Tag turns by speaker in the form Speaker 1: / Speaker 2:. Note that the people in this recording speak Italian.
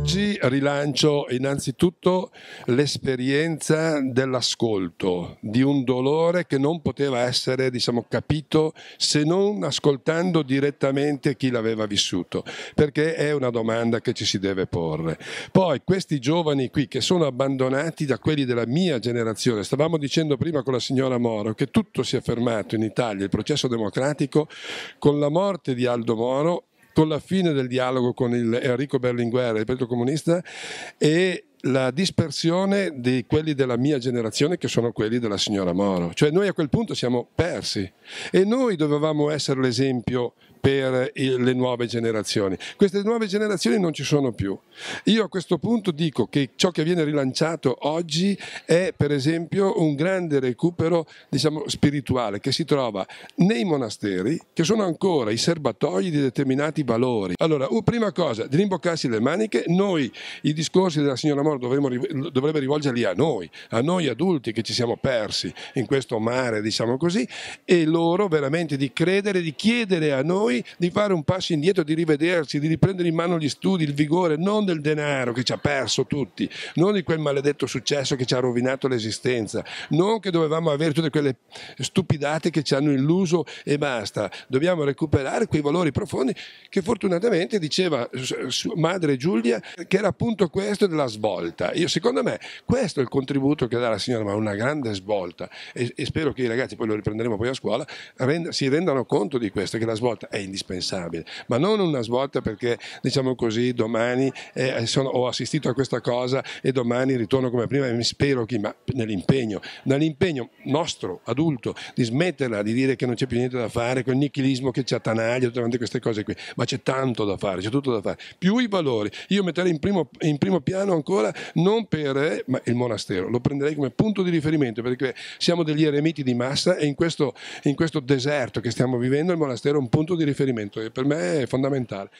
Speaker 1: Oggi rilancio innanzitutto l'esperienza dell'ascolto, di un dolore che non poteva essere diciamo, capito se non ascoltando direttamente chi l'aveva vissuto, perché è una domanda che ci si deve porre. Poi questi giovani qui che sono abbandonati da quelli della mia generazione, stavamo dicendo prima con la signora Moro che tutto si è fermato in Italia, il processo democratico, con la morte di Aldo Moro con la fine del dialogo con il Enrico Berlinguer, il partito comunista, e la dispersione di quelli della mia generazione che sono quelli della signora Moro. Cioè noi a quel punto siamo persi e noi dovevamo essere l'esempio per le nuove generazioni. Queste nuove generazioni non ci sono più. Io a questo punto dico che ciò che viene rilanciato oggi è per esempio un grande recupero diciamo, spirituale che si trova nei monasteri che sono ancora i serbatoi di determinati valori. Allora, prima cosa, di rimboccarsi le maniche, noi i discorsi della signora Moro dovremmo, dovremmo, dovrebbe rivolgerli a noi, a noi adulti che ci siamo persi in questo mare, diciamo così, e loro veramente di credere, di chiedere a noi di fare un passo indietro, di rivederci, di riprendere in mano gli studi, il vigore, non del denaro che ci ha perso tutti, non di quel maledetto successo che ci ha rovinato l'esistenza, non che dovevamo avere tutte quelle stupidate che ci hanno illuso e basta, dobbiamo recuperare quei valori profondi che fortunatamente diceva madre Giulia che era appunto questo della svolta svolta. Io, secondo me questo è il contributo che dà la signora, ma una grande svolta e, e spero che i ragazzi, poi lo riprenderemo poi a scuola, renda, si rendano conto di questo, che la svolta è indispensabile, ma non una svolta perché diciamo così domani eh, sono, ho assistito a questa cosa e domani ritorno come prima e mi spero che, ma nell'impegno, nell'impegno nostro, adulto, di smetterla di dire che non c'è più niente da fare, quel nichilismo che ci attanaglia, tutte queste cose qui, ma c'è tanto da fare, c'è tutto da fare, più i valori, io metterei in primo, in primo piano ancora non per ma il monastero, lo prenderei come punto di riferimento perché siamo degli eremiti di massa e in questo, in questo deserto che stiamo vivendo il monastero è un punto di riferimento e per me è fondamentale.